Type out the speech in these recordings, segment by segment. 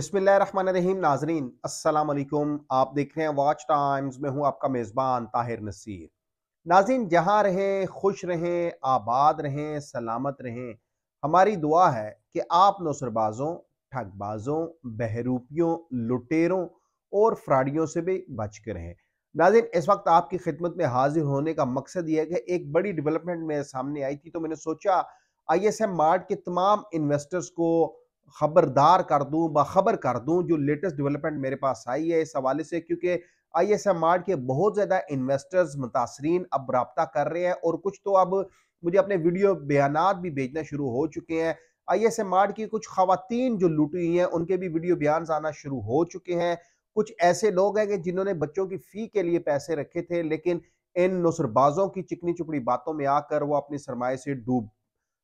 बिस्मिल्लाम नाजरीन असलकुम आप देख रहे हैं वॉच टाइम्स में हूँ आपका मेज़बान ताहिर नसीर नाजरीन जहाँ रहें खुश रहें आबाद रहें सलामत रहें हमारी दुआ है कि आप नौसरबाज़ों ठगबाजों बहरूपियों लुटेरों और फ्राडियों से भी बच कर रहें नाजिन इस वक्त आपकी खिदमत में हाजिर होने का मकसद यह है कि एक बड़ी डेवलपमेंट मेरे सामने आई थी तो मैंने सोचा आई एस एम मार्ट के तमाम इन्वेस्टर्स को खबरदार कर दूं बाखबर कर दूं जो लेटेस्ट डेवलपमेंट मेरे पास आई है इस हवाले से क्योंकि आई एस एम आर के बहुत ज़्यादा इन्वेस्टर्स मुतासरीन अब रबता कर रहे हैं और कुछ तो अब मुझे अपने वीडियो बयान भी भेजना शुरू हो चुके हैं आई एस एम आर की कुछ खातन जो लुटी हुई हैं उनके भी वीडियो बयान आना शुरू हो चुके हैं कुछ ऐसे लोग हैं कि जिन्होंने बच्चों की फ़ी के लिए पैसे रखे थे लेकिन इन नुसरबाजों की चिकनी चुपड़ी बातों में आकर वो अपने सरमाए से डूब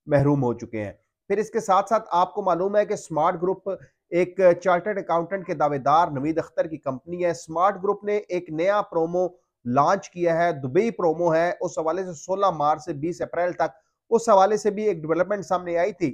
महरूम हो चुके हैं फिर इसके साथ साथ आपको मालूम है कि स्मार्ट ग्रुप एक चार्टर्ड अकाउंटेंट के दावेदार नवीद अख्तर की कंपनी है स्मार्ट ग्रुप ने एक नया प्रोमो लॉन्च किया है दुबई प्रोमो है उस हवाले से 16 मार्च से 20 अप्रैल तक उस हवाले से भी एक डेवलपमेंट सामने आई थी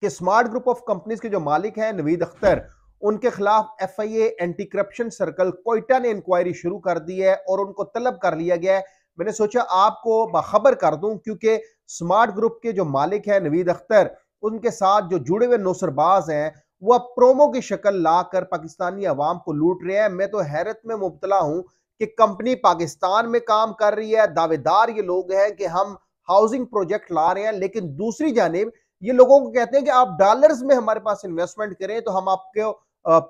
कि स्मार्ट ग्रुप ऑफ कंपनीज के जो मालिक हैं नवीद अख्तर उनके खिलाफ F I anti corruption circle Quetta ने इंक्वायरी शुरू कर दी है और उनको तलब कर लिया गया है मैंने सोचा आपको बाखबर कर दूं क्योंकि स्मार्ट ग्रुप के जो मालिक है नवीद अख्तर उनके साथ जो जुड़े हुए नौसरबाज हैं वह प्रोमो की शक्ल लाकर पाकिस्तानी अवाम को लूट रहे हैं मैं तो हैरत में मुबतला हूं कि कंपनी पाकिस्तान में काम कर रही है दावेदार ये लोग हैं कि हम हाउसिंग प्रोजेक्ट ला रहे हैं लेकिन दूसरी जानब ये लोगों को कहते हैं कि आप डॉलर्स में हमारे पास इन्वेस्टमेंट करें तो हम आपके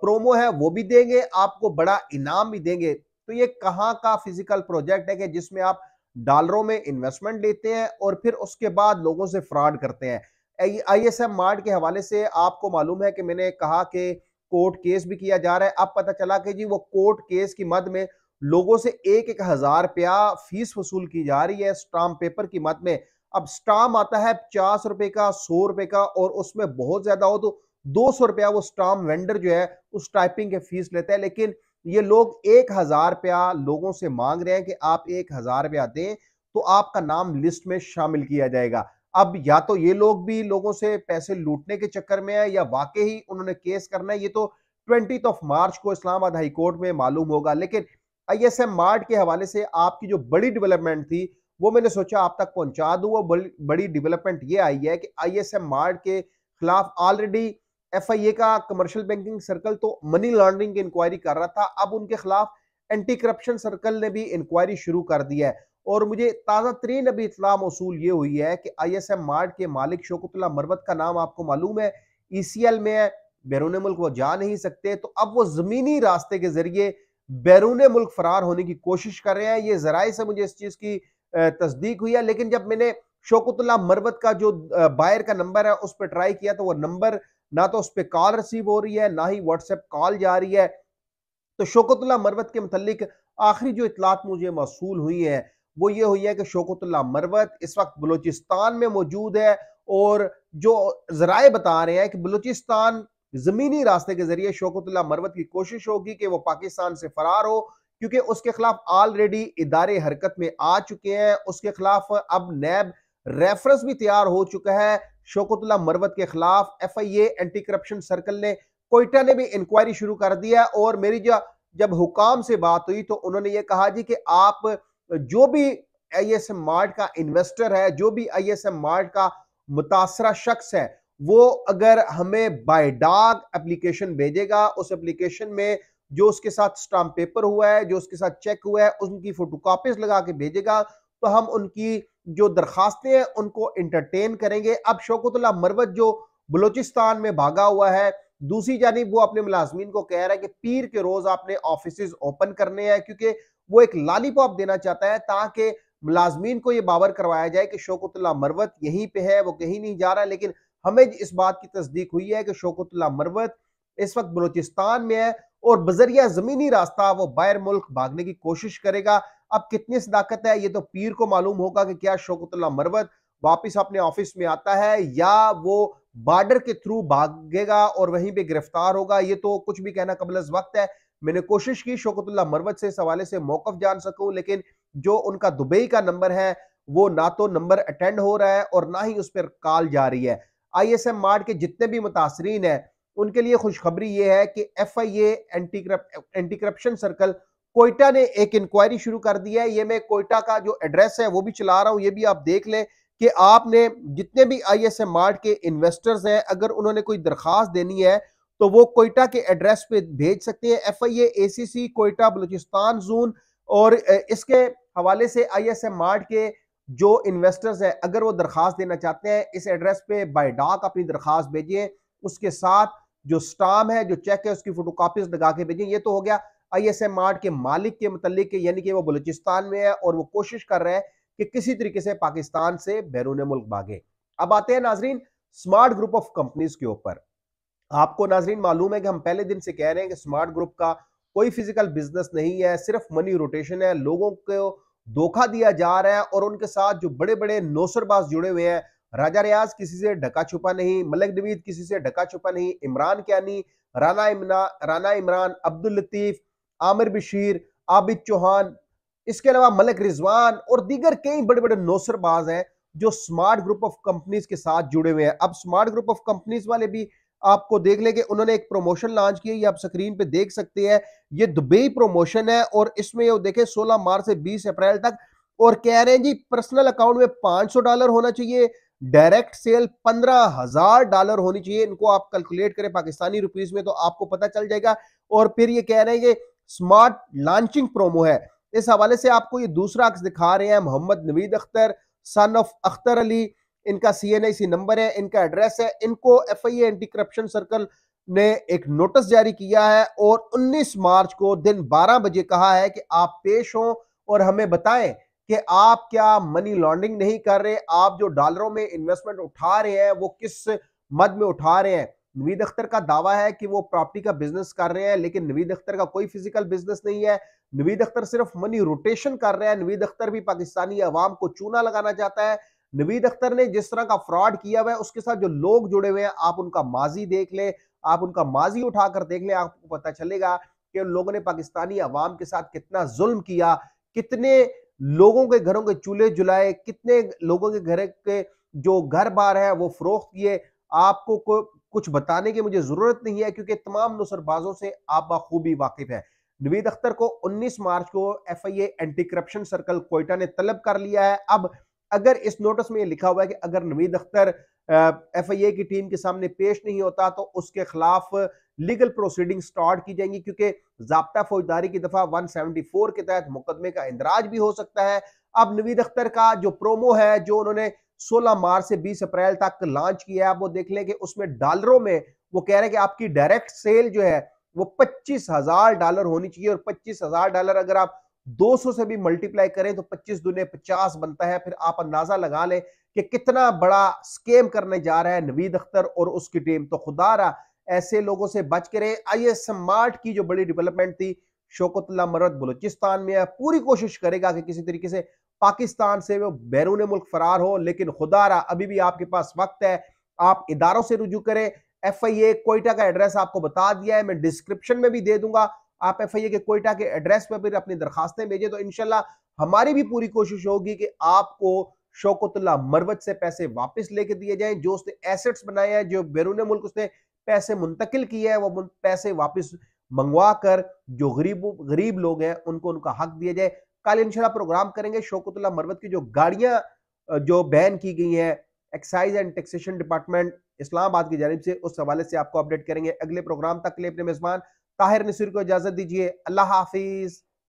प्रोमो है वो भी देंगे आपको बड़ा इनाम भी देंगे तो ये कहाँ का फिजिकल प्रोजेक्ट है कि जिसमें आप डॉलरों में इन्वेस्टमेंट लेते हैं और फिर उसके बाद लोगों से फ्रॉड करते हैं आई एस एम मार्ट के हवाले से आपको मालूम है कि मैंने कहा कि कोर्ट केस भी किया जा रहा है अब पता चला कि जी वो कोर्ट केस की मद में लोगों से एक एक हजार रुपया फीस वसूल की जा रही है स्टाम्प पेपर की मद में अब स्टाम्प आता है पचास रुपए का सौ रुपए का और उसमें बहुत ज्यादा हो तो दो सौ रुपया वो स्टाम्प वेंडर जो है उस टाइपिंग के फीस लेता है लेकिन ये लोग एक हजार रुपया लोगों से मांग रहे हैं कि आप एक हजार रुपया दें तो आपका नाम लिस्ट में शामिल किया जाएगा अब या तो ये लोग भी लोगों से पैसे लूटने के चक्कर में है या वाकई ही उन्होंने केस करना है ये तो ट्वेंटी ऑफ मार्च को इस्लामाबाद हाईकोर्ट में मालूम होगा लेकिन आई एस एम मार्ट के हवाले से आपकी जो बड़ी डेवलपमेंट थी वो मैंने सोचा आप तक पहुंचा दूं वो बड़ी डेवलपमेंट ये आई है कि आई एस एम मार्ट के खिलाफ ऑलरेडी एफआईए का कमर्शियल बैंकिंग सर्कल तो मनी लॉन्ड्रिंग की इंक्वायरी कर रहा था अब उनके खिलाफ एंटी करप्शन सर्कल ने भी इंक्वायरी शुरू कर दी है और मुझे ताज़ा तरीन अभी इतला मौसू ये हुई है कि आई एस एम मार्ट के मालिक शोकतुल्ला मरवत का नाम आपको मालूम है ई सी एल में है बैरून मुल्क वो जा नहीं सकते तो अब वो ज़मीनी रास्ते के ज़रिए बैरून मुल्क फरार होने की कोशिश कर रहे हैं ये ज़राए से मुझे इस चीज़ की तस्दीक हुई है लेकिन जब मैंने शोकतुल्ला मरवत का जो बायर का नंबर है उस पर ट्राई किया तो वो नंबर ना तो उस पर कॉल रिसीव हो रही है ना ही व्हाट्सएप कॉल जा रही है तो शोकतुल्ला मरवत के मतलब आखिरी जो इतलात मुझे मौसू हुई है वो ये हुई है कि शोकतुल्ला मरवत इस वक्त बलूचिस्तान में मौजूद है और जो जराए बता रहे हैं कि बलूचिस्तान ज़मीनी रास्ते के जरिए शोकतुल्ला मरवत की कोशिश होगी कि वो पाकिस्तान से फरार हो क्योंकि उसके खिलाफ ऑलरेडी इदारे हरकत में आ चुके हैं उसके खिलाफ अब नैब रेफरेंस भी तैयार हो चुका है शोकतुल्ला मरवत के खिलाफ F I A anti corruption circle ने कोयटा ने भी इंक्वायरी शुरू कर दी है और मेरी जो जब हुकाम से बात हुई तो उन्होंने ये कहा जी कि आप जो भी आई एस एम मार्ट का इन्वेस्टर है जो भी आई एस एम मार्ट का मुतासरा शख्स है वो अगर हमें बाय डाक एप्लीकेशन भेजेगा उस एप्लीकेशन में जो उसके साथ स्टाम्प पेपर हुआ है जो उसके साथ चेक हुआ है उनकी फोटोकॉपीज लगा के भेजेगा तो हम उनकी जो दरखास्तें हैं उनको इंटरटेन करेंगे अब शौकतुल्ला मरवत जो बलोचिस्तान में भागा हुआ है दूसरी जानब वो अपने मुलाजमीन को कह रहा है कि पीर के रोज आपने ऑफिस ओपन करने हैं क्योंकि वो एक लालीपॉप देना चाहता है ताकि मुलाजमीन को ये बावर करवाया जाए कि शोकतुल्ला मरवत यहीं पे है वो कहीं नहीं जा रहा लेकिन हमें इस बात की तस्दीक हुई है कि शोकतुल्ला मरवत इस वक्त बलोचिस्तान में है और बजरिया जमीनी रास्ता वो बाहर मुल्क भागने की कोशिश करेगा अब कितनी सदाकत है ये तो पीर को मालूम होगा कि क्या शोकतुल्ला मरवत वापस अपने ऑफिस में आता है या वो बॉर्डर के थ्रू भागेगा और वहीं पे गिरफ्तार होगा ये तो कुछ भी कहना कबल वक्त है मैंने कोशिश की शोकतुल्ला मरवत से इस हवाले से मौकफ जान सकूं लेकिन जो उनका दुबई का नंबर है वो ना तो नंबर अटेंड हो रहा है और ना ही उस पर कॉल जा रही है आई एस एम मार्ड के जितने भी मुतासरीन हैं उनके लिए खुशखबरी ये है कि F I A anti corruption circle Quetta ने एक इंक्वायरी शुरू कर दी है ये मैं कोयटा का जो एड्रेस है वो भी चला रहा हूं ये भी आप देख लें कि आपने जितने भी आई एस एम आर्ट के इन्वेस्टर्स हैं अगर उन्होंने कोई दरखास्त देनी है तो वो कोयटा के एड्रेस पे भेज सकते हैं F I A C C Quetta Balochistan zone और इसके हवाले से आई एस एम आर्ट के जो इन्वेस्टर्स हैं अगर वो दरखास्त देना चाहते हैं इस एड्रेस पे बाय डाक अपनी दरखास्त भेजिए उसके साथ जो स्टाम है जो चेक है उसकी फोटो लगा के भेजिए ये तो हो गया आईएसएमआर के मालिक के मतलब के यानी कि वो बलूचिस्तान में है और वो कोशिश कर रहे हैं कि किसी तरीके से पाकिस्तान से बैरून मुल्क भागे अब आते हैं नाजरीन स्मार्ट ग्रुप ऑफ कंपनीज के ऊपर आपको नाजरीन मालूम है कि हम पहले दिन से कह रहे हैं कि स्मार्ट ग्रुप का कोई फिजिकल बिजनेस नहीं है सिर्फ मनी रोटेशन है लोगों को धोखा दिया जा रहा है और उनके साथ जो बड़े बड़े नौसरबाज जुड़े हुए हैं राजा रियाज किसी से ढका छुपा नहीं मलिक नवीद किसी से ढका छुपा नहीं इमरान क्या राना इमना राना इमरान अब्दुल लतीफ़ आमिर बशीर आबिद चौहान इसके अलावा मलिक रिजवान और दीगर कई बड़े बड़े नौसरबाज हैं जो स्मार्ट ग्रुप ऑफ कंपनीज के साथ जुड़े हुए हैं अब स्मार्ट ग्रुप ऑफ कंपनीज वाले भी आपको देख लेंगे उन्होंने एक प्रमोशन लॉन्च किया ये आप स्क्रीन पे देख सकते हैं ये दुबई प्रमोशन है और इसमें ये देखें 16 मार्च से 20 अप्रैल तक और कह रहे हैं जी पर्सनल अकाउंट में 500 डॉलर होना चाहिए डायरेक्ट सेल पंद्रह हजार डॉलर होनी चाहिए इनको आप कैलकुलेट करें पाकिस्तानी रुपीज में तो आपको पता चल जाएगा और फिर ये कह रहे हैं कि स्मार्ट लॉन्चिंग प्रोमो है इस हवाले से आपको ये दूसरा अक्स दिखा रहे हैं मोहम्मद नवीद अख्तर सन ऑफ अख्तर अली इनका सी एन आई सी नंबर है इनका एड्रेस है इनको F I anti corruption circle ने एक नोटिस जारी किया है और 19 मार्च को दिन 12 बजे कहा है कि आप पेश हो और हमें बताएं कि आप क्या मनी लॉन्ड्रिंग नहीं कर रहे आप जो डॉलरों में इन्वेस्टमेंट उठा रहे हैं वो किस मद में उठा रहे हैं नवीद अख्तर का दावा है कि वो प्रॉपर्टी का बिजनेस कर रहे हैं लेकिन नवीद अख्तर का कोई फिजिकल बिजनेस नहीं है नवीद अख्तर सिर्फ मनी रोटेशन कर रहे हैं नवीद अख्तर भी पाकिस्तानी अवाम को चूना लगाना चाहता है नवीद अख्तर ने जिस तरह का फ्रॉड किया हुआ है उसके साथ जो लोग जुड़े हुए हैं आप उनका माजी देख लें आप उनका माजी उठाकर देख लें आपको पता चलेगा कि उन लोगों ने पाकिस्तानी अवाम के साथ कितना जुल्म किया कितने लोगों के घरों के चूल्हे जुलाए कितने लोगों के घर के जो घर बार है वो फरोख्त किए आपको कुछ बताने की मुझे जरूरत नहीं है क्योंकि तमाम नुसरबाजों से आप बखूबी वाकिफ है नवीद अख्तर को 19 मार्च को F I anti corruption circle Quetta ने तलब कर लिया है अब अगर इस नोटिस में ये लिखा हुआ है कि अगर Naveed Akhtar F I A की टीम के सामने पेश नहीं होता तो उसके खिलाफ लीगल प्रोसीडिंग स्टार्ट की जाएंगी क्योंकि जबता फौजदारी की दफा 174 के तहत मुकदमे का इंदराज भी हो सकता है अब नवीद अख्तर का जो प्रोमो है जो उन्होंने 16 मार्च से 20 अप्रैल तक लॉन्च किया है आप वो देख लें कि उसमें डॉलरों में वो कह रहे हैं कि आपकी डायरेक्ट सेल जो है वो पच्चीस हजार डॉलर होनी चाहिए और पच्चीस हजार डॉलर अगर आप 200 से भी मल्टीप्लाई करें तो 25 दुने 50 बनता है फिर आप अंदाजा लगा लें कि कितना बड़ा स्केम करने जा रहा है नवीद अख्तर और उसकी टीम तो खुदा रहा ऐसे लोगों से बच करें आई आइए स्मार्ट की जो बड़ी डेवलपमेंट थी शोकतला मरद बलोचिस्तान में है पूरी कोशिश करेगा कि किसी तरीके से पाकिस्तान से वो बैरून मुल्क फरार हो लेकिन रहा अभी भी आपके पास वक्त है आप इदारों से रुजू करें एफ आई ए कोयटा का एड्रेस आपको बता दिया है मैं डिस्क्रिप्शन में भी दे दूंगा आप एफ आई ए के कोयटा के एड्रेस पर भी अपनी दरखास्तें भेजें तो इनशाला हमारी भी पूरी कोशिश होगी कि आपको शौकतुल्ला मरवत से पैसे वापस लेके दिए जाएं जो उसने एसेट्स बनाए हैं जो बैरून मुल्क उसने पैसे मुंतकिल किए हैं वो पैसे वापस मंगवा कर जो गरीब गरीब लोग हैं उनको उनका हक दिया जाए कल इंशाल्लाह प्रोग्राम करेंगे शोकतुल्ला मरवत की जो गाड़ियां जो बैन की गई हैं excise and taxation department Islamabad की जानब से उस हवाले से आपको अपडेट करेंगे अगले प्रोग्राम तक के लिए अपने मेजबान ताहिर नसीर को इजाजत दीजिए अल्लाह हाफिज़